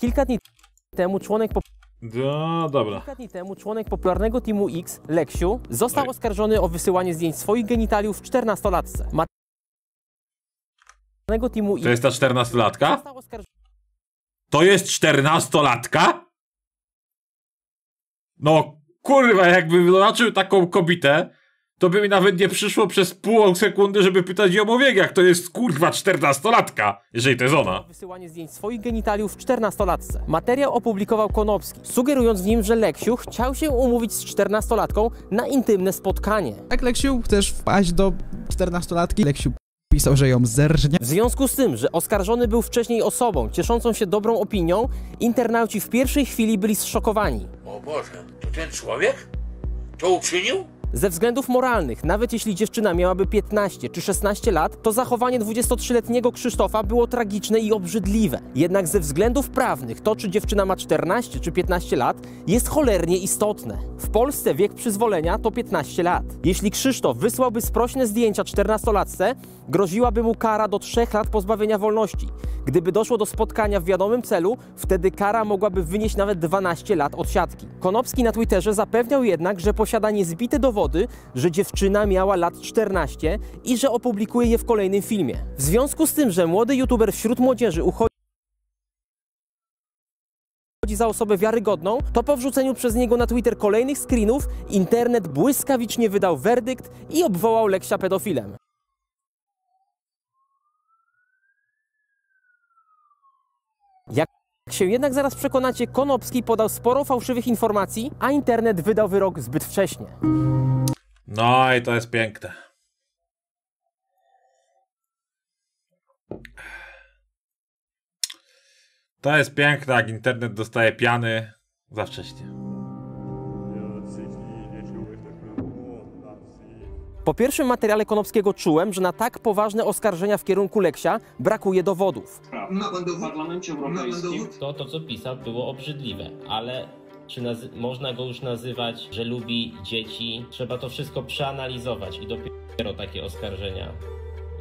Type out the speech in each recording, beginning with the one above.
Kilka dni temu członek po... No, dobra. Kilka dni temu członek popularnego teamu X, Leksiu, został Oj. oskarżony o wysyłanie zdjęć swoich genitaliów 14-latce. Ma... To jest ta 14-latka? To jest 14-latka? No kurwa, jakby zobaczył taką kobietę, to by mi nawet nie przyszło przez pół sekundy, żeby pytać ją o wiek, jak to jest kurwa czternastolatka, jeżeli to jest ona. Wysyłanie zdjęć swoich genitaliów czternastolatce. Materiał opublikował Konopski, sugerując w nim, że Leksiu chciał się umówić z czternastolatką na intymne spotkanie. Tak, Leksiu, chcesz wpaść do czternastolatki? Leksiu pisał, że ją zerżnie. W związku z tym, że oskarżony był wcześniej osobą cieszącą się dobrą opinią, internauci w pierwszej chwili byli zszokowani. O Boże, to ten człowiek? To uczynił? Ze względów moralnych, nawet jeśli dziewczyna miałaby 15 czy 16 lat, to zachowanie 23-letniego Krzysztofa było tragiczne i obrzydliwe. Jednak ze względów prawnych to, czy dziewczyna ma 14 czy 15 lat, jest cholernie istotne. W Polsce wiek przyzwolenia to 15 lat. Jeśli Krzysztof wysłałby sprośne zdjęcia 14-latce, groziłaby mu kara do 3 lat pozbawienia wolności. Gdyby doszło do spotkania w wiadomym celu, wtedy kara mogłaby wynieść nawet 12 lat odsiadki. Konopski na Twitterze zapewniał jednak, że posiada niezbite dowody, że dziewczyna miała lat 14 i że opublikuje je w kolejnym filmie. W związku z tym, że młody youtuber wśród młodzieży uchodzi za osobę wiarygodną, to po wrzuceniu przez niego na Twitter kolejnych screenów internet błyskawicznie wydał werdykt i obwołał Leksia pedofilem. Jak się jednak zaraz przekonacie, Konopski podał sporo fałszywych informacji, a internet wydał wyrok zbyt wcześnie. No i to jest piękne. To jest piękne, jak internet dostaje piany za wcześnie. Po pierwszym materiale Konopskiego czułem, że na tak poważne oskarżenia w kierunku Leksia brakuje dowodów. Ma pan W Parlamencie Europejskim to, to, co pisał, było obrzydliwe, ale czy można go już nazywać, że lubi dzieci? Trzeba to wszystko przeanalizować i dopiero takie oskarżenia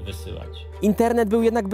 wysyłać. Internet był jednak...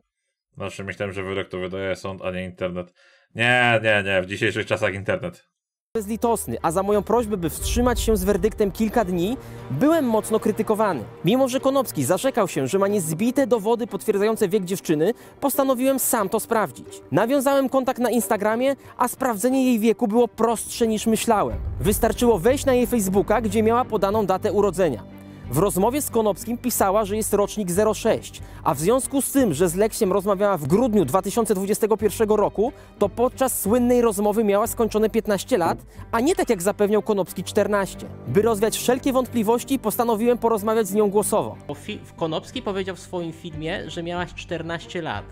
Znaczy myślałem, że wyrok to wydaje sąd, a nie internet. Nie, nie, nie, w dzisiejszych czasach internet bezlitosny, a za moją prośbę, by wstrzymać się z werdyktem kilka dni, byłem mocno krytykowany. Mimo, że Konopski zarzekał się, że ma niezbite dowody potwierdzające wiek dziewczyny, postanowiłem sam to sprawdzić. Nawiązałem kontakt na Instagramie, a sprawdzenie jej wieku było prostsze niż myślałem. Wystarczyło wejść na jej Facebooka, gdzie miała podaną datę urodzenia. W rozmowie z Konopskim pisała, że jest rocznik 06, a w związku z tym, że z Leksiem rozmawiała w grudniu 2021 roku, to podczas słynnej rozmowy miała skończone 15 lat, a nie tak jak zapewniał Konopski 14. By rozwiać wszelkie wątpliwości, postanowiłem porozmawiać z nią głosowo. Konopski powiedział w swoim filmie, że miałaś 14 lat.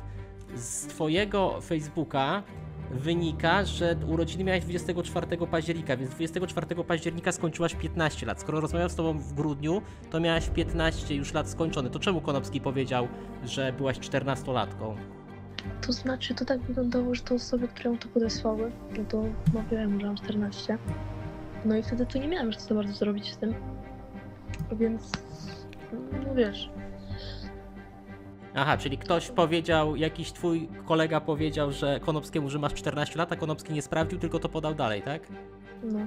Z twojego Facebooka wynika, że urodziny miałaś 24 października, więc 24 października skończyłaś 15 lat. Skoro rozmawiałam z tobą w grudniu, to miałaś 15 już lat skończone. To czemu Konopski powiedział, że byłaś 14-latką? To znaczy, to tak wyglądało, że to osoby, które mu to podesłały, no to mówiłem, że mam 14. No i wtedy to nie miałem już co bardzo zrobić z tym. Więc, no wiesz, Aha, czyli ktoś powiedział, jakiś twój kolega powiedział, że Konopskiemu, że masz 14 lat, a Konopski nie sprawdził, tylko to podał dalej, tak? No.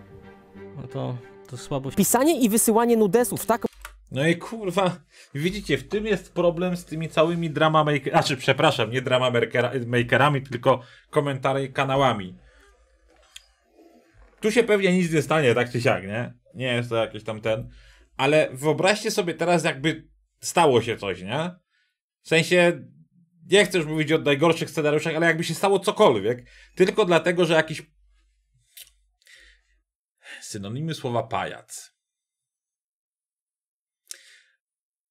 No to, to słabość. Pisanie i wysyłanie nudesów, tak? No i kurwa, widzicie, w tym jest problem z tymi całymi drama makerami, znaczy przepraszam, nie drama makerami, tylko komentarzy kanałami. Tu się pewnie nic nie stanie, tak czy siak, nie? Nie jest to jakiś tam ten, ale wyobraźcie sobie teraz, jakby stało się coś, nie? W sensie, nie chcę już mówić o najgorszych scenariuszach, ale jakby się stało cokolwiek, tylko dlatego, że jakiś. Synonimy słowa pajac.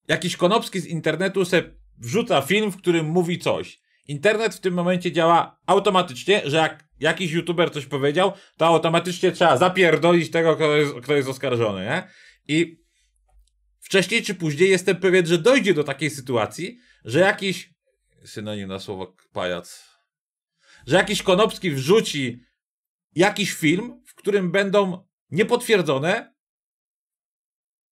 Jakiś Konopski z internetu se wrzuca film, w którym mówi coś. Internet w tym momencie działa automatycznie, że jak jakiś youtuber coś powiedział, to automatycznie trzeba zapierdolić tego, kto jest, kto jest oskarżony, nie? I wcześniej czy później jestem pewien, że dojdzie do takiej sytuacji, że jakiś synonim na słowo pajac, że jakiś Konopski wrzuci jakiś film, w którym będą niepotwierdzone,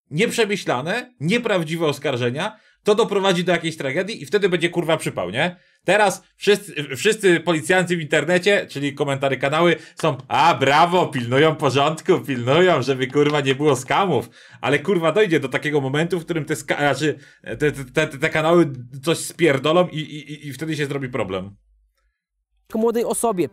nieprzemyślane, nieprawdziwe oskarżenia, to doprowadzi do jakiejś tragedii i wtedy będzie kurwa przypał, nie? Teraz wszyscy, wszyscy policjanci w internecie, czyli komentary kanały, są a brawo, pilnują porządku, pilnują, żeby kurwa nie było skamów. Ale kurwa dojdzie do takiego momentu, w którym te, ska- znaczy, te, te, te, te kanały coś spierdolą i, i, i wtedy się zrobi problem. Młodej osobie.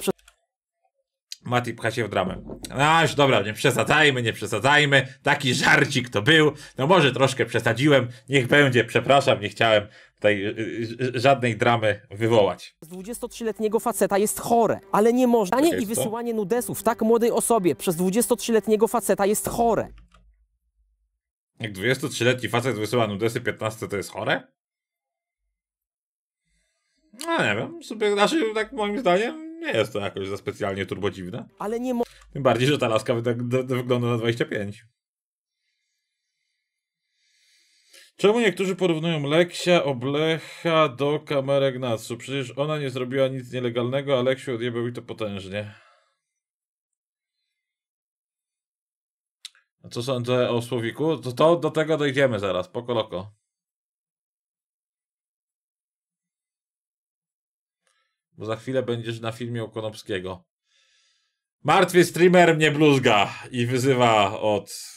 Mati pcha się w dramę. No, Aż, dobra, nie przesadzajmy, nie przesadzajmy. Taki żarcik to był. No może troszkę przesadziłem. Niech będzie, przepraszam, nie chciałem tutaj y, y, y, żadnej dramy wywołać. Z 23-letniego faceta jest chore, ale nie można. Danie tak i wysyłanie to? nudesów tak młodej osobie przez 23-letniego faceta jest chore. Jak 23-letni facet wysyła nudesy 15, to jest chore? No nie wiem, sobie, znaczy tak moim zdaniem nie jest to jakoś za specjalnie turbo dziwne. Ale nie mo- Tym bardziej, że ta laska tak wygląda na 25. Czemu niektórzy porównują Leksia Oblecha do kamerek Przecież ona nie zrobiła nic nielegalnego, a Leksiu odjebał i to potężnie. A co sądzę o Słowiku? To, to do tego dojdziemy zaraz, po koloko. Bo za chwilę będziesz na filmie u Konopskiego. Martwy streamer mnie bluzga i wyzywa od.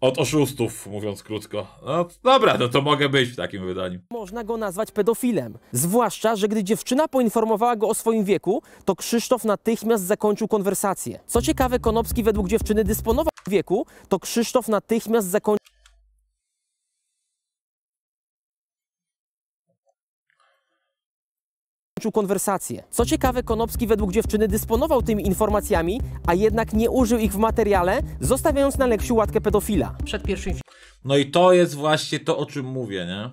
Od oszustów, mówiąc krótko. No dobra, no to mogę być w takim wydaniu. Można go nazwać pedofilem. Zwłaszcza, że gdy dziewczyna poinformowała go o swoim wieku, to Krzysztof natychmiast zakończył konwersację. Co ciekawe, Konopski według dziewczyny dysponował wieku, to Krzysztof natychmiast zakończył. konwersację. Co ciekawe, Konopski według dziewczyny dysponował tymi informacjami, a jednak nie użył ich w materiale, zostawiając na Leksiu łatkę pedofila. Przed pierwszym No i to jest właśnie to, o czym mówię, nie?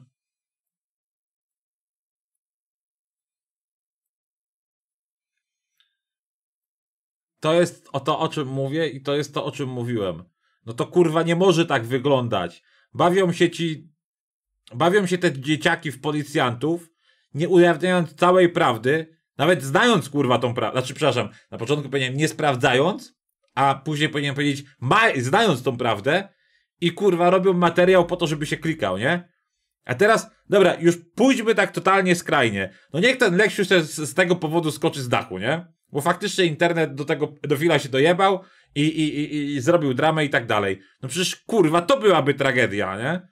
To jest o to, o czym mówię i to jest to, o czym mówiłem. No to kurwa nie może tak wyglądać. Bawią się ci... Bawią się te dzieciaki w policjantów, nie ujawniając całej prawdy, nawet znając kurwa tą prawdę, znaczy przepraszam, na początku powinienem nie sprawdzając, a później powinienem powiedzieć, znając tą prawdę i kurwa robią materiał po to, żeby się klikał, nie? A teraz, dobra, już pójdźmy tak totalnie skrajnie. No niech ten Leksiusz z, z tego powodu skoczy z dachu, nie? Bo faktycznie internet do tego do pedofila się dojebał i, i, i, i zrobił dramę i tak dalej. No przecież kurwa, to byłaby tragedia, nie?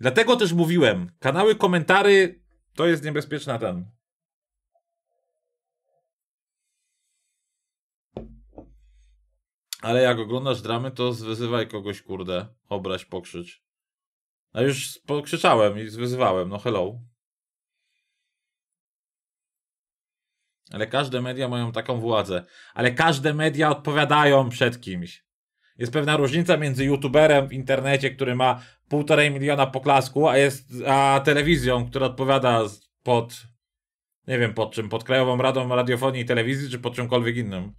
Dlatego też mówiłem, kanały komentary to jest niebezpieczna ten. Ale jak oglądasz dramy, to zwyzywaj kogoś, kurde. Obraź, pokrzycz. A już pokrzyczałem i zwyzywałem, no hello. Ale każde media mają taką władzę. Ale każde media odpowiadają przed kimś. Jest pewna różnica między youtuberem w internecie, który ma półtorej miliona poklasku, a jest a telewizją, która odpowiada pod nie wiem pod czym, pod Krajową Radą Radiofonii i Telewizji, czy pod czymkolwiek innym.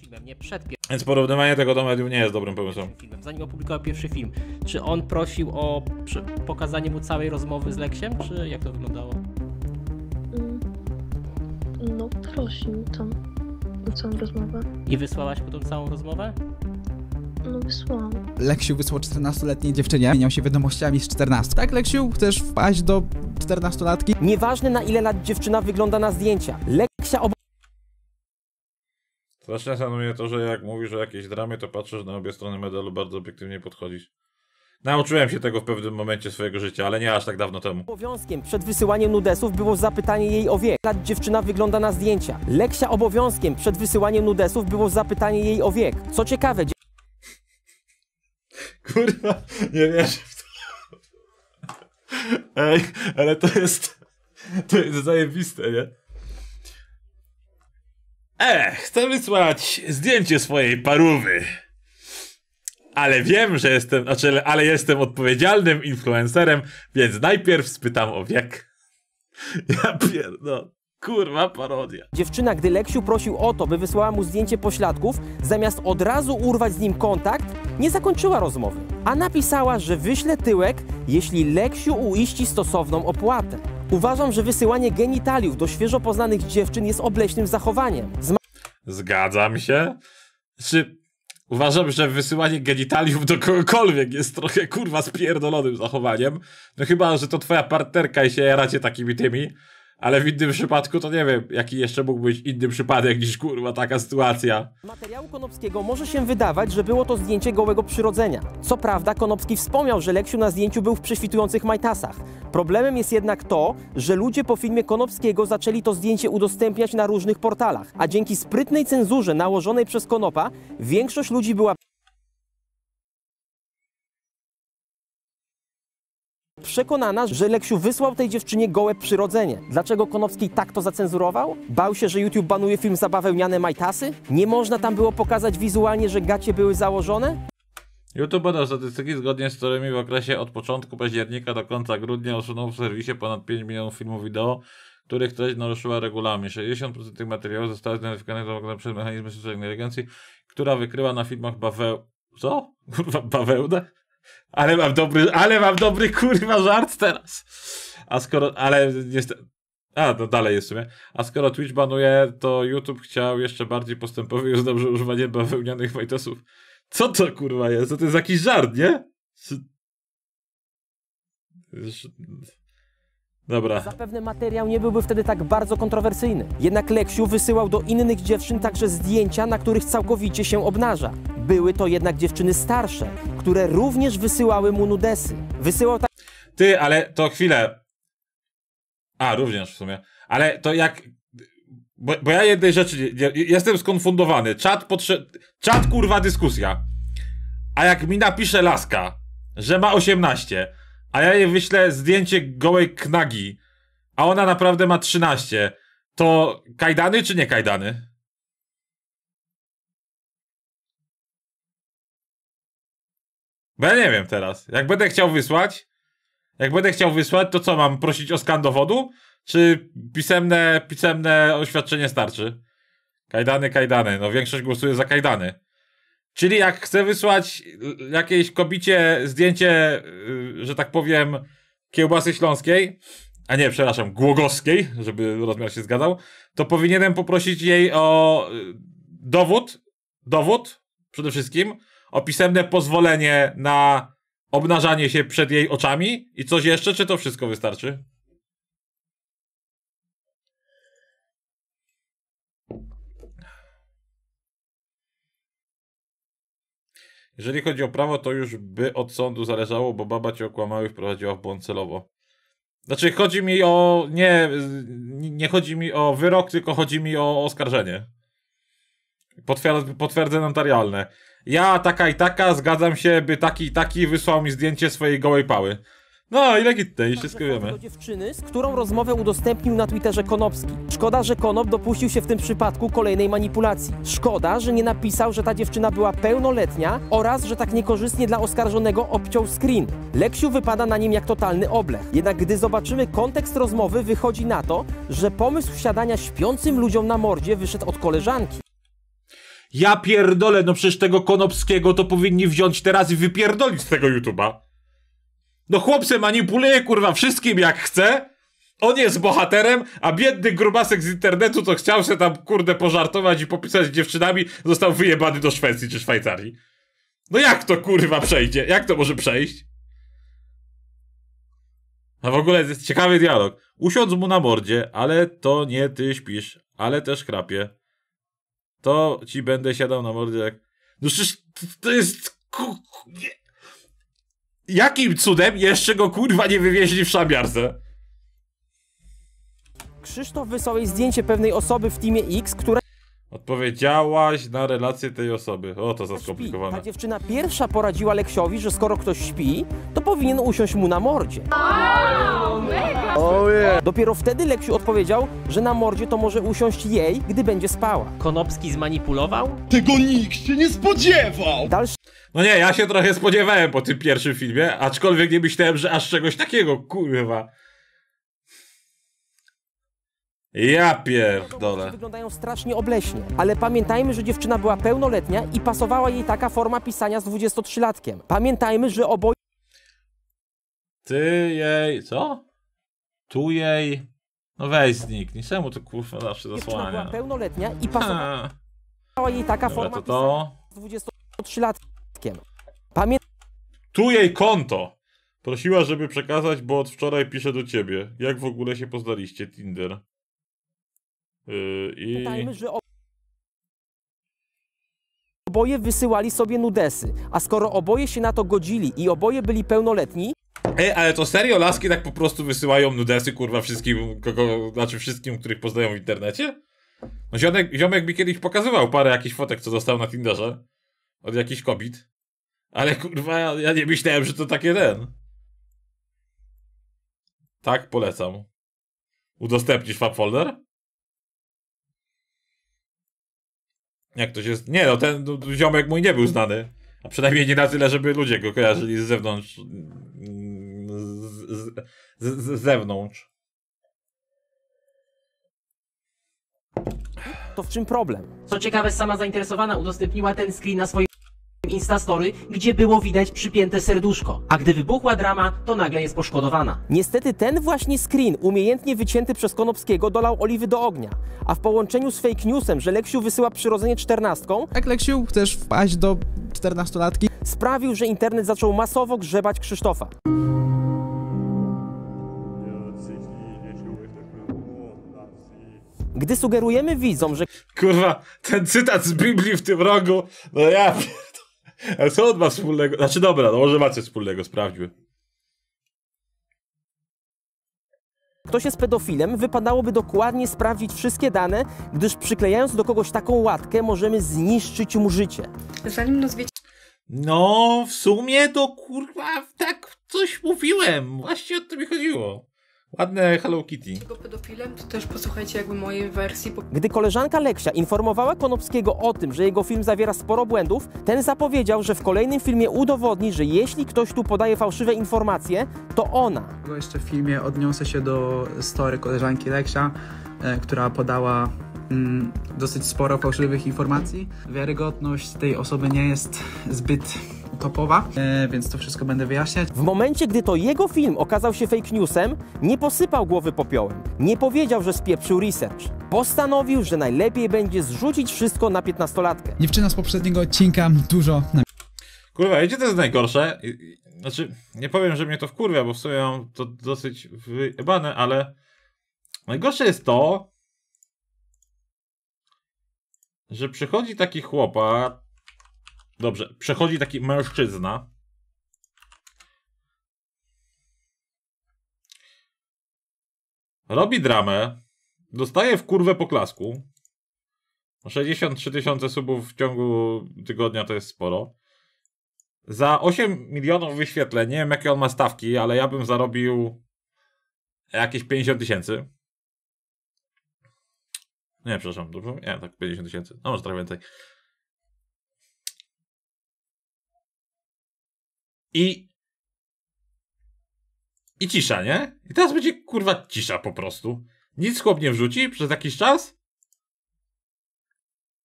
Filmem, nie przed Więc porównywanie tego do medium nie jest dobrym pomysłem. Filmem. Zanim opublikował pierwszy film, czy on prosił o pokazanie mu całej rozmowy z Leksiem, czy jak to wyglądało? Mm, mm, no prosił tam całą rozmowę. I wysłałaś mu tą całą rozmowę? No, wysłałam. Leksiu wysłał 14-letniej dziewczynie, mieniał się wiadomościami z 14. Tak, Leksiu? Chcesz wpaść do 14-latki? Nieważne na ile lat dziewczyna wygląda na zdjęcia. Leksia ob. Strasznie szanuje to, że jak mówisz o jakiejś dramie, to patrzysz na obie strony medalu, bardzo obiektywnie podchodzisz. Nauczyłem się tego w pewnym momencie swojego życia, ale nie aż tak dawno temu. Obowiązkiem przed wysyłaniem nudesów było zapytanie jej o wiek. Lat dziewczyna wygląda na zdjęcia. Leksia obowiązkiem przed wysyłaniem nudesów było zapytanie jej o wiek. Co ciekawe, Kurwa, nie wierzę w to. Ej, ale to jest... To jest zajebiste, nie? E, chcę wysłać zdjęcie swojej parówy. Ale wiem, że jestem, znaczy, ale jestem odpowiedzialnym influencerem, więc najpierw spytam o wiek. Ja pierdolę. Kurwa parodia. Dziewczyna, gdy Leksiu prosił o to, by wysłała mu zdjęcie pośladków, zamiast od razu urwać z nim kontakt, nie zakończyła rozmowy, a napisała, że wyśle tyłek, jeśli Leksiu uiści stosowną opłatę. Uważam, że wysyłanie genitaliów do świeżo poznanych dziewczyn jest obleśnym zachowaniem. Zma Zgadzam się. Czy uważam, że wysyłanie genitaliów do kogokolwiek jest trochę kurwa spierdolonym zachowaniem? No chyba, że to twoja partnerka i się jaracie takimi tymi ale w innym przypadku to nie wiem, jaki jeszcze mógł być inny przypadek niż kurwa taka sytuacja. Materiału Konopskiego może się wydawać, że było to zdjęcie gołego przyrodzenia. Co prawda Konopski wspomniał, że Leksiu na zdjęciu był w prześwitujących majtasach. Problemem jest jednak to, że ludzie po filmie Konopskiego zaczęli to zdjęcie udostępniać na różnych portalach, a dzięki sprytnej cenzurze nałożonej przez Konopa większość ludzi była Przekonana, że Leksiu wysłał tej dziewczynie gołe przyrodzenie. Dlaczego Konowski tak to zacenzurował? Bał się, że YouTube banuje film zabawę bawełniane majtasy? Nie można tam było pokazać wizualnie, że gacie były założone? YouTube badał statystyki, zgodnie z którymi w okresie od początku października do końca grudnia usunął w serwisie ponad 5 milionów filmów wideo, których treść naruszyła regulamin. 60% tych materiałów zostało zidentyfikowanych przez mechanizmy sztucznej inteligencji, która wykryła na filmach baweł... Co? bawełnę? Ale mam dobry, ale mam dobry kurwa żart teraz. A skoro, ale niestety, a, no dalej jest w sumie. A skoro Twitch banuje, to YouTube chciał jeszcze bardziej postępowy już dobrze używanie bawełnianych majtosów. Co to kurwa jest? To jest jakiś żart, nie? Czy... Dobra. Zapewne materiał nie byłby wtedy tak bardzo kontrowersyjny. Jednak Leksiu wysyłał do innych dziewczyn także zdjęcia, na których całkowicie się obnaża. Były to jednak dziewczyny starsze, które również wysyłały mu nudesy. Wysyłał tak... Ty, ale to chwilę. A, również w sumie. Ale to jak... Bo, bo ja jednej rzeczy... Nie, jestem skonfundowany. Czat potrze... Czat kurwa dyskusja. A jak mi napisze laska, że ma 18, a ja jej wyślę zdjęcie gołej knagi, a ona naprawdę ma 13, to kajdany czy nie kajdany? Bo ja nie wiem teraz. Jak będę chciał wysłać, jak będę chciał wysłać, to co mam prosić o skan dowodu? Czy pisemne, pisemne oświadczenie starczy? Kajdany, kajdany. No większość głosuje za kajdany. Czyli jak chcę wysłać jakiejś kobicie zdjęcie, y, że tak powiem, kiełbasy śląskiej, a nie, przepraszam, głogowskiej, żeby rozmiar się zgadzał, to powinienem poprosić jej o y, dowód, dowód przede wszystkim, o pisemne pozwolenie na obnażanie się przed jej oczami i coś jeszcze, czy to wszystko wystarczy? Jeżeli chodzi o prawo, to już by od sądu zależało, bo baba cię okłamała i wprowadziła w błąd celowo. Znaczy, chodzi mi o. Nie, nie chodzi mi o wyrok, tylko chodzi mi o oskarżenie. potwierdzę notarialne. Ja, taka i taka, zgadzam się, by taki i taki wysłał mi zdjęcie swojej gołej pały. No i legitne, i się skierujemy. dziewczyny, z którą rozmowę udostępnił na Twitterze Konopski. Szkoda, że Konop dopuścił się w tym przypadku kolejnej manipulacji. Szkoda, że nie napisał, że ta dziewczyna była pełnoletnia oraz, że tak niekorzystnie dla oskarżonego obciął screen. Leksiu wypada na nim jak totalny oblech. Jednak gdy zobaczymy kontekst rozmowy, wychodzi na to, że pomysł siadania śpiącym ludziom na mordzie wyszedł od koleżanki. Ja pierdolę, no przecież tego Konopskiego to powinni wziąć teraz i wypierdolić z tego YouTube'a. No chłopcy manipuluje kurwa wszystkim jak chce. On jest bohaterem, a biedny grubasek z internetu, co chciał się tam kurde pożartować i popisać dziewczynami, został wyjebany do Szwecji czy Szwajcarii. No jak to kurwa przejdzie? Jak to może przejść? A w ogóle jest ciekawy dialog. Usiądź mu na mordzie, ale to nie ty śpisz, ale też krapie. To ci będę siadał na mordzie jak... No przecież to, to jest... Jakim cudem jeszcze go kurwa nie wywieźli w szabiarce? Krzysztof wysłał jej zdjęcie pewnej osoby w teamie X, która Odpowiedziałaś na relację tej osoby. O, to za skomplikowane. Ta dziewczyna pierwsza poradziła Leksiowi, że skoro ktoś śpi, to powinien usiąść mu na mordzie. Wow, mega. Dopiero wtedy Leksiu odpowiedział, że na mordzie to może usiąść jej, gdy będzie spała. Konopski zmanipulował? Tego nikt się nie spodziewał! Dalszy... No nie, ja się trochę spodziewałem po tym pierwszym filmie, aczkolwiek nie myślałem, że aż czegoś takiego, kurwa. Ja pierdolę. Wyglądają strasznie obleśnie, ale pamiętajmy, że dziewczyna była pełnoletnia i pasowała jej taka forma pisania z 23-latkiem. Pamiętajmy, że oboje... Ty jej... co? Tu jej... No weź zniknij, mu to kurwa zawsze zasłania? Dziewczyna była pełnoletnia i pasowała jej taka Dobra, forma to to... pisania z 23-latkiem. Pamiętaj. Tu jej konto! Prosiła, żeby przekazać, bo od wczoraj pisze do ciebie. Jak w ogóle się poznaliście, Tinder? Yy, i... że oboje wysyłali sobie nudesy, a skoro oboje się na to godzili i oboje byli pełnoletni... Ej, ale to serio laski tak po prostu wysyłają nudesy, kurwa, wszystkim, kogo, znaczy wszystkim, których poznają w internecie? No ziomek, ziomek mi kiedyś pokazywał parę jakichś fotek, co dostał na Tinderze od jakichś kobiet. Ale kurwa, ja nie myślałem, że to takie ten. Tak, polecam. Udostępnisz fab folder? Jak to się. Nie, no ten no, ziomek mój nie był znany. A przynajmniej nie na tyle, żeby ludzie go kojarzyli z zewnątrz. Z, z, z, z zewnątrz. To w czym problem? Co ciekawe, sama zainteresowana udostępniła ten screen na swoim. Instastory, gdzie było widać przypięte serduszko. A gdy wybuchła drama, to nagle jest poszkodowana. Niestety ten właśnie screen, umiejętnie wycięty przez Konopskiego, dolał oliwy do ognia. A w połączeniu z fake newsem, że Leksiu wysyła przyrodzenie czternastką... Tak, Leksiu, chcesz wpaść do czternastolatki? Sprawił, że internet zaczął masowo grzebać Krzysztofa. Gdy sugerujemy widzom, że... Kurwa, ten cytat z Biblii w tym rogu, no ja... Ale co on ma wspólnego? Znaczy dobra, no może macie wspólnego, sprawdźmy. Ktoś jest pedofilem, wypadałoby dokładnie sprawdzić wszystkie dane, gdyż przyklejając do kogoś taką łatkę, możemy zniszczyć mu życie. Zanim rozwiecie... No, w sumie to kurwa, tak coś mówiłem. Właśnie o to mi chodziło. Ładne Hello Kitty. Tego pedofilem, to też posłuchajcie jakby mojej wersji. Bo... Gdy koleżanka Leksia informowała Konopskiego o tym, że jego film zawiera sporo błędów, ten zapowiedział, że w kolejnym filmie udowodni, że jeśli ktoś tu podaje fałszywe informacje, to ona. No jeszcze w filmie odniosę się do story koleżanki Leksia, e, która podała mm, dosyć sporo fałszywych informacji. Wiarygodność tej osoby nie jest zbyt topowa, e, więc to wszystko będę wyjaśniać. W momencie, gdy to jego film okazał się fake newsem, nie posypał głowy popiołem. Nie powiedział, że spieprzył research. Postanowił, że najlepiej będzie zrzucić wszystko na piętnastolatkę. Dziewczyna z poprzedniego odcinka dużo na... Kurwa, gdzie to jest najgorsze? Znaczy, nie powiem, że mnie to wkurwia, bo w sumie mam to dosyć wyjebane, ale najgorsze jest to, że przychodzi taki chłopak, Dobrze, przechodzi taki mężczyzna. Robi dramę. Dostaje w kurwę poklasku. 63 tysiące subów w ciągu tygodnia to jest sporo. Za 8 milionów wyświetleń, nie wiem jakie on ma stawki, ale ja bym zarobił jakieś 50 tysięcy. Nie, przepraszam, Nie, tak 50 tysięcy, no może trochę więcej. I. I cisza, nie? I teraz będzie kurwa cisza po prostu. Nic chłop nie wrzuci przez jakiś czas.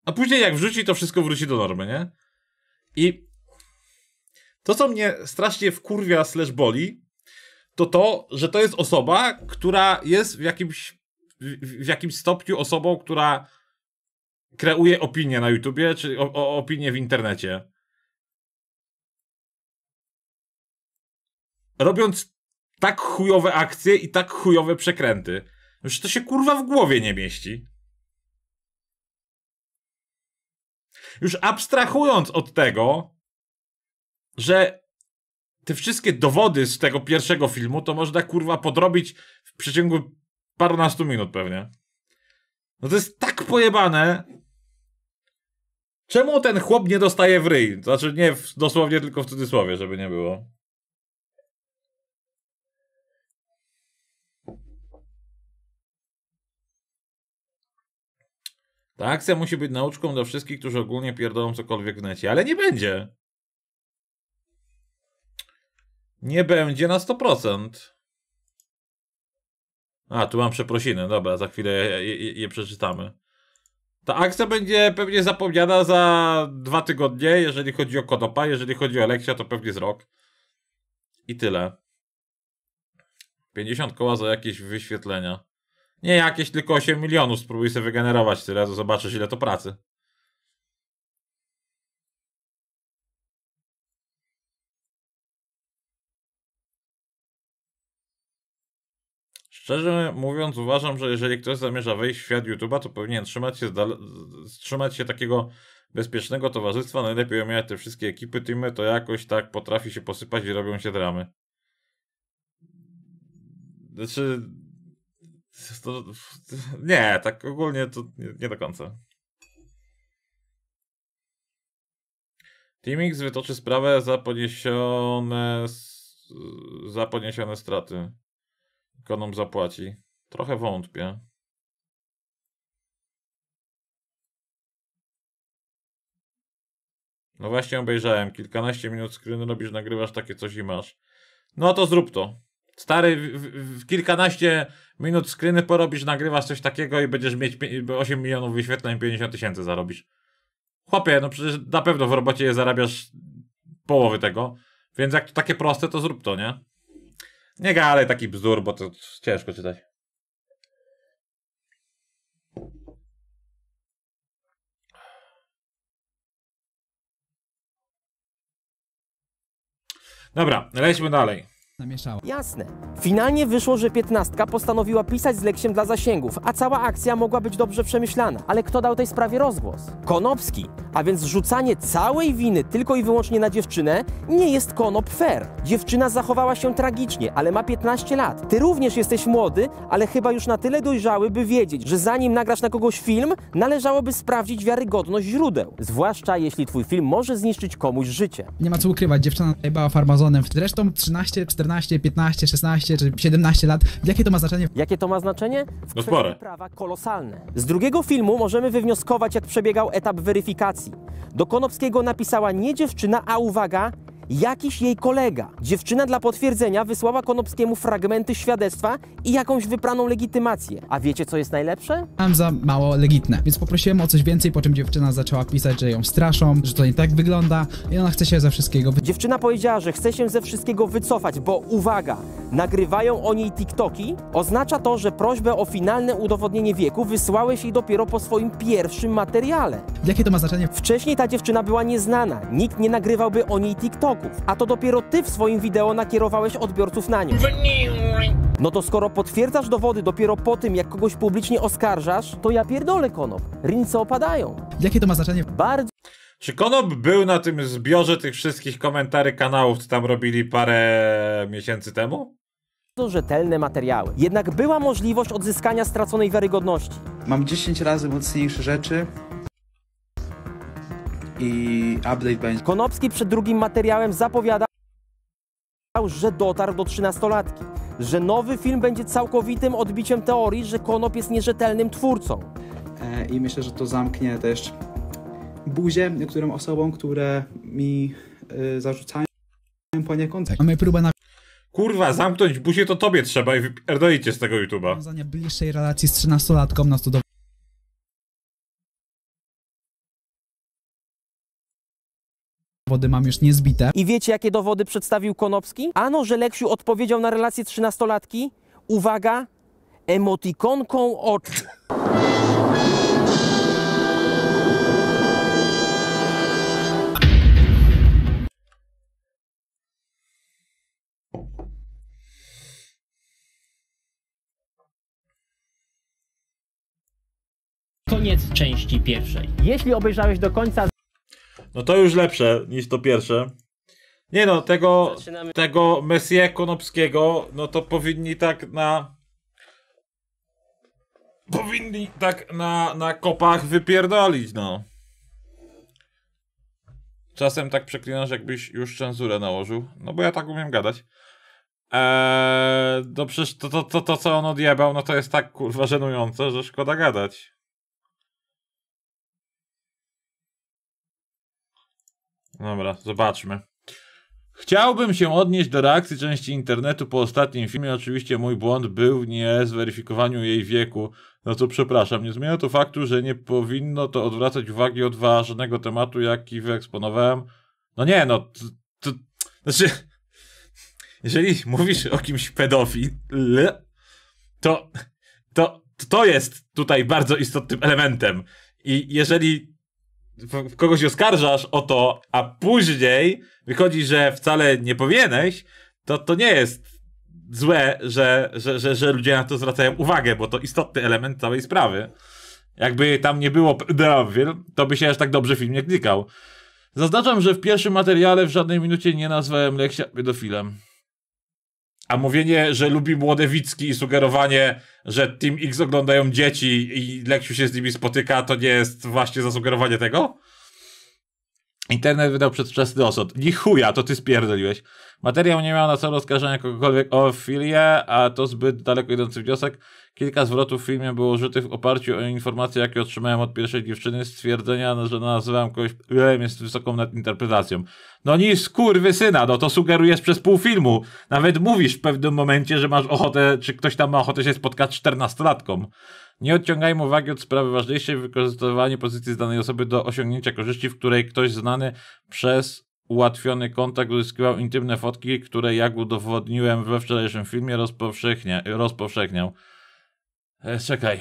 A później jak wrzuci, to wszystko wróci do normy, nie? I to, co mnie strasznie wkurwia slash boli, to to, że to jest osoba, która jest w jakimś, w, jakimś stopniu osobą, która kreuje opinię na YouTubie, czy o, o, opinię w internecie. robiąc tak chujowe akcje i tak chujowe przekręty. Już to się kurwa w głowie nie mieści. Już abstrahując od tego, że te wszystkie dowody z tego pierwszego filmu to można kurwa podrobić w przeciągu parunastu minut pewnie. No to jest tak pojebane. Czemu ten chłop nie dostaje w ryj? Znaczy nie w, dosłownie, tylko w cudzysłowie, żeby nie było. Ta akcja musi być nauczką dla wszystkich, którzy ogólnie pierdolą cokolwiek w necie, ale nie będzie. Nie będzie na 100%. A, tu mam przeprosiny, dobra, za chwilę je, je, je przeczytamy. Ta akcja będzie pewnie zapomniana za dwa tygodnie, jeżeli chodzi o Kodopa, jeżeli chodzi o Eleksia, to pewnie z rok. I tyle. 50 koła za jakieś wyświetlenia. Nie jakieś, tylko 8 milionów. Spróbuj sobie wygenerować tyle, to zobaczysz ile to pracy. Szczerze mówiąc, uważam, że jeżeli ktoś zamierza wejść w świat YouTube'a, to powinien trzymać się, trzymać się takiego bezpiecznego towarzystwa. Najlepiej omijać te wszystkie ekipy, teamy, to jakoś tak potrafi się posypać i robią się dramy. Znaczy, to, nie, tak ogólnie to nie, nie do końca. TeamX wytoczy sprawę za poniesione, za poniesione straty. Konom zapłaci. Trochę wątpię. No właśnie obejrzałem. Kilkanaście minut screen robisz, nagrywasz takie coś i masz. No to zrób to. Stary, w, w kilkanaście minut screeny porobisz, nagrywasz coś takiego i będziesz mieć 8 milionów wyświetleń, 50 tysięcy zarobisz. Chłopie, no przecież na pewno w robocie zarabiasz połowy tego, więc jak to takie proste, to zrób to, nie? Nie gadaj taki bzdur, bo to ciężko czytać. Dobra, lećmy dalej. Namieszała. Jasne. Finalnie wyszło, że piętnastka postanowiła pisać z Leksiem dla zasięgów, a cała akcja mogła być dobrze przemyślana. Ale kto dał tej sprawie rozgłos? Konopski. A więc rzucanie całej winy tylko i wyłącznie na dziewczynę nie jest konop fair. Dziewczyna zachowała się tragicznie, ale ma 15 lat. Ty również jesteś młody, ale chyba już na tyle dojrzały, by wiedzieć, że zanim nagrasz na kogoś film, należałoby sprawdzić wiarygodność źródeł. Zwłaszcza jeśli twój film może zniszczyć komuś życie. Nie ma co ukrywać, dziewczyna jebała farmazonem. Zresztą 13-14 14, 15, 16 czy 17 lat. Jakie to ma znaczenie? Jakie to ma znaczenie? W no spore. prawa kolosalne. Z drugiego filmu możemy wywnioskować, jak przebiegał etap weryfikacji. Do Konopskiego napisała nie dziewczyna, a uwaga, jakiś jej kolega. Dziewczyna dla potwierdzenia wysłała Konopskiemu fragmenty świadectwa i jakąś wypraną legitymację. A wiecie, co jest najlepsze? Mam za mało legitne, więc poprosiłem o coś więcej, po czym dziewczyna zaczęła pisać, że ją straszą, że to nie tak wygląda i ona chce się ze wszystkiego wycofać. Dziewczyna powiedziała, że chce się ze wszystkiego wycofać, bo uwaga, nagrywają o niej TikToki. Oznacza to, że prośbę o finalne udowodnienie wieku wysłałeś jej dopiero po swoim pierwszym materiale. Jakie to ma znaczenie? Wcześniej ta dziewczyna była nieznana, nikt nie nagrywałby o niej TikToki kroków, a to dopiero ty w swoim wideo nakierowałeś odbiorców na nią. No to skoro potwierdzasz dowody dopiero po tym, jak kogoś publicznie oskarżasz, to ja pierdolę konop. Rince opadają. Jakie to ma znaczenie? Bardzo. Czy Konop był na tym zbiorze tych wszystkich komentarzy kanałów, co tam robili parę miesięcy temu? Bardzo rzetelne materiały. Jednak była możliwość odzyskania straconej wiarygodności. Mam 10 razy mocniejsze rzeczy, i update będzie. Konopski przed drugim materiałem zapowiadał, że dotarł do trzynastolatki, że nowy film będzie całkowitym odbiciem teorii, że Konop jest nierzetelnym twórcą. E, I myślę, że to zamknie też buzię niektórym osobom, które mi y, zarzucają poniekąd. Mamy próbę na Kurwa, zamknąć buzię to tobie trzeba i wypierdolicie z tego YouTuba. nawiązanie bliższej relacji z trzynastolatką na to Wody mam już niezbite. I wiecie, jakie dowody przedstawił Konopski? Ano, że Leksiu odpowiedział na relację trzynastolatki, uwaga, emotikonką oczu. Koniec części pierwszej. Jeśli obejrzałeś do końca... No to już lepsze niż to pierwsze. Nie no, tego, Zaczynamy. tego Messie Konopskiego, no to powinni tak na... Powinni tak na, na kopach wypierdolić, no. Czasem tak przeklinasz, jakbyś już cenzurę nałożył. No bo ja tak umiem gadać. Eee, no przecież to, to, to, to, co on odjebał, no to jest tak kurwa żenujące, że szkoda gadać. Dobra, zobaczmy. Chciałbym się odnieść do reakcji części internetu po ostatnim filmie. Oczywiście mój błąd był nie zweryfikowaniu jej wieku, no to przepraszam. Nie zmienia to faktu, że nie powinno to odwracać uwagi od ważnego tematu, jaki wyeksponowałem. No nie, no to, to znaczy, jeżeli mówisz o kimś pedofil, to, to to jest tutaj bardzo istotnym elementem. I jeżeli kogoś oskarżasz o to, a później wychodzi, że wcale nie powinieneś, to to nie jest złe, że, że, że, że ludzie na to zwracają uwagę, bo to istotny element całej sprawy. Jakby tam nie było pedofil, to by się aż tak dobrze film nie klikał. Zaznaczam, że w pierwszym materiale w żadnej minucie nie nazwałem Leksia pedofilem. A mówienie, że lubi młode Wicki i sugerowanie, że Team X oglądają dzieci i Leksiu się z nimi spotyka, to nie jest właśnie zasugerowanie tego? Internet wydał przedwczesny osąd. Ni chuja, to ty spierdoliłeś. Materiał nie miał na celu oskarżenia kogokolwiek o filię, a to zbyt daleko idący wniosek. Kilka zwrotów w filmie było użytych w oparciu o informacje, jakie otrzymałem od pierwszej dziewczyny. Stwierdzenia, no, że nazywałem kogoś pilem jest wysoką nadinterpretacją. No ni skurwy syna, no to sugerujesz przez pół filmu. Nawet mówisz w pewnym momencie, że masz ochotę, czy ktoś tam ma ochotę się spotkać z czternastolatką. Nie odciągajmy uwagi od sprawy ważniejszej, wykorzystywanie pozycji z danej osoby do osiągnięcia korzyści, w której ktoś znany przez ułatwiony kontakt uzyskiwał intymne fotki, które jak udowodniłem we wczorajszym filmie rozpowszechnia, rozpowszechniał. E, czekaj.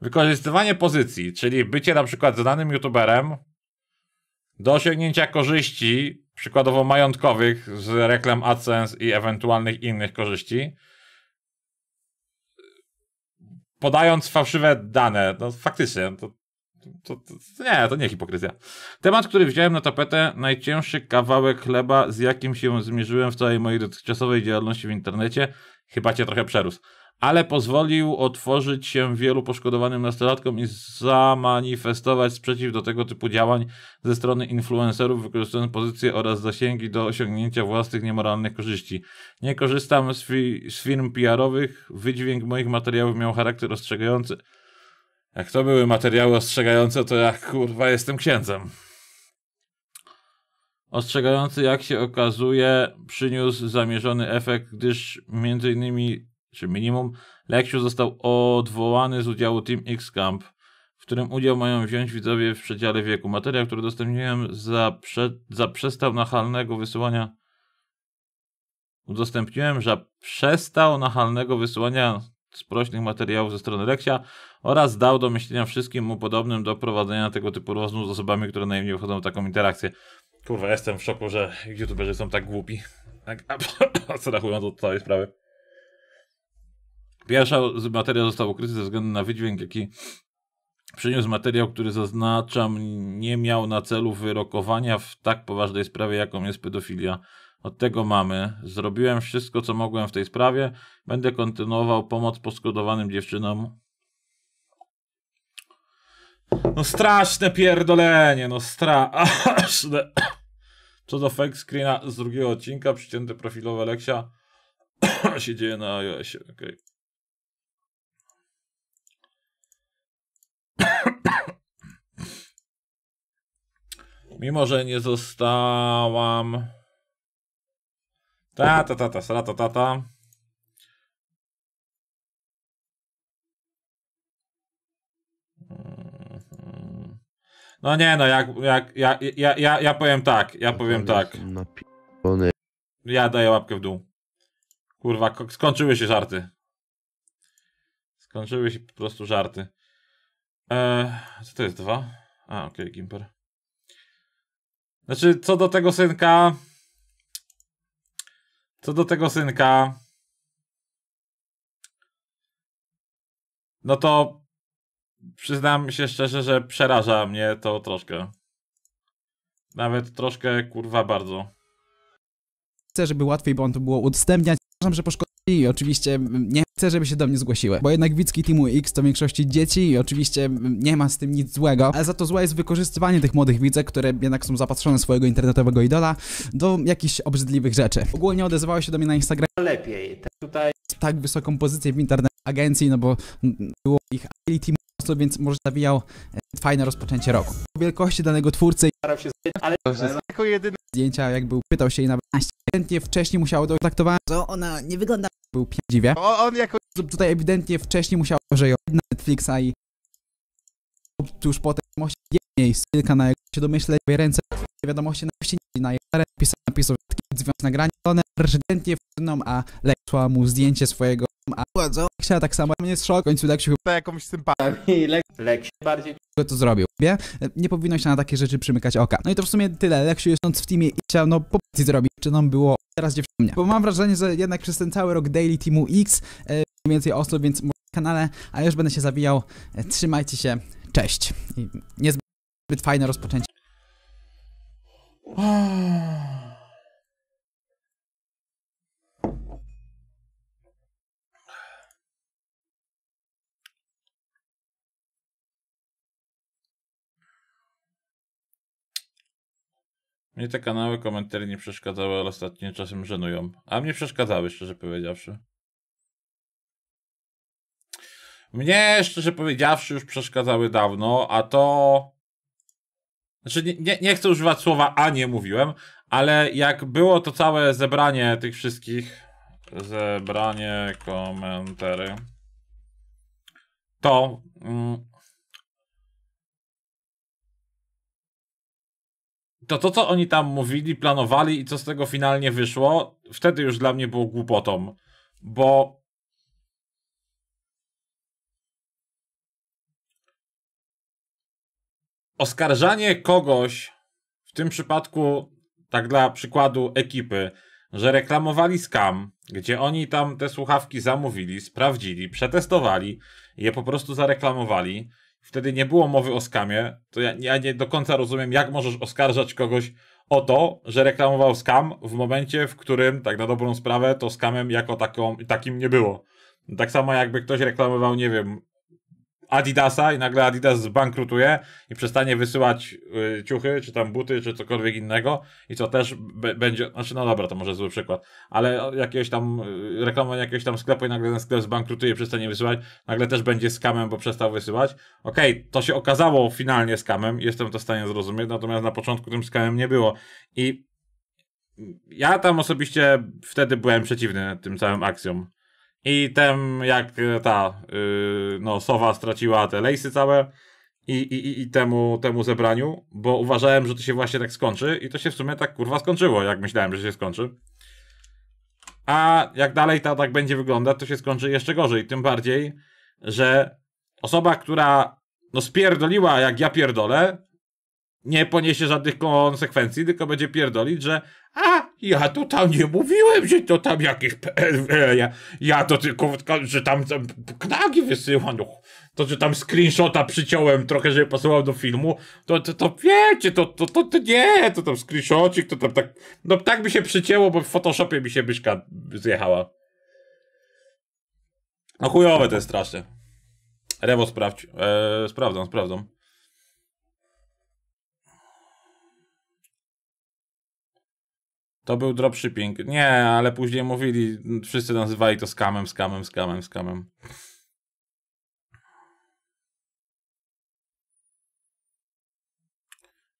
Wykorzystywanie pozycji, czyli bycie na przykład znanym youtuberem do osiągnięcia korzyści, przykładowo majątkowych z reklam AdSense i ewentualnych innych korzyści, podając fałszywe dane. No faktycznie, to, to, to, nie, to nie hipokryzja. Temat, który wziąłem na tapetę, najcięższy kawałek chleba, z jakim się zmierzyłem w całej mojej dotychczasowej działalności w internecie, chyba cię trochę przerósł ale pozwolił otworzyć się wielu poszkodowanym nastolatkom i zamanifestować sprzeciw do tego typu działań ze strony influencerów, wykorzystując pozycje oraz zasięgi do osiągnięcia własnych niemoralnych korzyści. Nie korzystam z, fi z firm PR-owych, wydźwięk moich materiałów miał charakter ostrzegający. Jak to były materiały ostrzegające, to ja kurwa jestem księdzem. Ostrzegający, jak się okazuje, przyniósł zamierzony efekt, gdyż między innymi czy minimum, Leksiu został odwołany z udziału Team X Camp, w którym udział mają wziąć widzowie w przedziale wieku. Materiał, który udostępniłem, zaprze zaprzestał nachalnego wysyłania. Udostępniłem, że przestał nachalnego wysyłania sprośnych materiałów ze strony Leksia oraz dał do myślenia wszystkim mu podobnym do prowadzenia tego typu rozmów z osobami, które najmniej wchodzą w taką interakcję. Kurwa, jestem w szoku, że youtuberzy są tak głupi. Tak, a co rachują do całej sprawy. Pierwsza materia została ukryty ze względu na wydźwięk, jaki przyniósł materiał, który zaznaczam nie miał na celu wyrokowania w tak poważnej sprawie, jaką jest pedofilia. Od tego mamy. Zrobiłem wszystko, co mogłem w tej sprawie. Będę kontynuował pomoc poskodowanym dziewczynom. No straszne pierdolenie, no straszne. Co do fake screena z drugiego odcinka, przycięte profilowe Leksia się dzieje na iOSie, okej. Okay. Mimo, że nie zostałam... Ta, ta, ta, ta, ta, ta, ta, ta. No nie, no jak, jak, ja, ja, ja, ja powiem tak, ja powiem tak. Ja daję łapkę w dół. Kurwa, skończyły się żarty. Skończyły się po prostu żarty. Eee, co to jest dwa? A, okej, okay, Gimper. Znaczy, co do tego synka. Co do tego synka. No to przyznam się szczerze, że przeraża mnie to troszkę. Nawet troszkę kurwa bardzo. Chcę, żeby łatwiej było to było udostępniać. Uważam, że poszkodowanie i oczywiście nie chcę, żeby się do mnie zgłosiły, bo jednak Wicki Teamu X to w większości dzieci i oczywiście nie ma z tym nic złego, ale za to złe jest wykorzystywanie tych młodych widzek, które jednak są zapatrzone swojego internetowego idola do jakichś obrzydliwych rzeczy. Ogólnie odezwało się do mnie na Instagramie no lepiej, tak tutaj tak wysoką pozycję w internecie agencji, no bo było ich więc może zawijał e, fajne rozpoczęcie roku. O wielkości danego twórcy starał się zdjęć, ale jako jedyne zdjęcia jakby pytał się jej nawet. ewidentnie wcześniej musiało dotaktować, że ona nie wygląda był dziwnie. On jako tutaj ewidentnie wcześniej musiał, że ją na Netflixa i tuż potem wiadomości jej kilka na jak się domyśleć, ręce wiadomości na się na jej napisał związek nagranie, one ewidentnie wpłyną, a Lex mu zdjęcie swojego a co? Leksia tak samo mnie strzał, w końcu Leksiu chyba jakąś sympatię. Leksiu bardziej to zrobił, wie? Nie powinno się na takie rzeczy przymykać oka. No i to w sumie tyle. Leksiu jest w teamie i chciał, no, po zrobić, czy nam było teraz dziewczynie. Bo mam wrażenie, że jednak przez ten cały rok Daily Teamu X e, więcej osób, więc na kanale, a już będę się zawijał. E, trzymajcie się, cześć. I niezbyt fajne rozpoczęcie. Mnie te kanały komentarzy nie przeszkadzały, ale ostatnio czasem żenują. A mnie przeszkadzały, szczerze powiedziawszy. Mnie, szczerze powiedziawszy, już przeszkadzały dawno, a to... Znaczy, nie, nie, nie chcę używać słowa a nie mówiłem, ale jak było to całe zebranie tych wszystkich... Zebranie komentarzy... To... Mm, to to, co oni tam mówili, planowali i co z tego finalnie wyszło, wtedy już dla mnie było głupotą, bo oskarżanie kogoś, w tym przypadku, tak dla przykładu ekipy, że reklamowali skam, gdzie oni tam te słuchawki zamówili, sprawdzili, przetestowali, je po prostu zareklamowali, wtedy nie było mowy o skamie, to ja, ja nie do końca rozumiem, jak możesz oskarżać kogoś o to, że reklamował skam w momencie, w którym tak na dobrą sprawę to skamem jako taką, takim nie było. Tak samo jakby ktoś reklamował, nie wiem, Adidasa i nagle Adidas zbankrutuje i przestanie wysyłać y, ciuchy, czy tam buty, czy cokolwiek innego i co też będzie, znaczy no dobra, to może zły przykład, ale jakiegoś tam, y, reklamowanie jakiegoś tam sklepu i nagle ten sklep zbankrutuje, przestanie wysyłać, nagle też będzie skamem, bo przestał wysyłać. Okej, okay, to się okazało finalnie skamem, jestem to w stanie zrozumieć, natomiast na początku tym skamem nie było i ja tam osobiście wtedy byłem przeciwny tym całym akcjom. I tem jak e, ta yy, no, sowa straciła te lejsy całe i, i, i temu, temu zebraniu, bo uważałem, że to się właśnie tak skończy i to się w sumie tak kurwa skończyło, jak myślałem, że się skończy. A jak dalej ta tak będzie wyglądać, to się skończy jeszcze gorzej. Tym bardziej, że osoba, która no spierdoliła jak ja pierdolę, nie poniesie żadnych konsekwencji, tylko będzie pierdolić, że a, ja to tam nie mówiłem, że to tam jakieś ja, ja to tylko, że tam, knagi wysyłam, no. to, że tam screenshota przyciąłem trochę, żeby pasował do filmu, to, to, to wiecie, to, to, to, to nie, to tam screenshotik, to tam tak, no tak by się przycięło, bo w Photoshopie mi się byszka zjechała. No chujowe to jest straszne. Rewo sprawdź, eee, sprawdzam, sprawdzam. To był dropshipping. Nie, ale później mówili, wszyscy nazywali to skamem, skamem, skamem, skamem.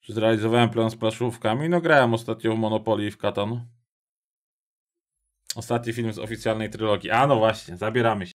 Czy zrealizowałem plan z plaszówkami? No grałem ostatnio w Monopoly i w Katan. Ostatni film z oficjalnej trylogii. A no właśnie, zabieramy się.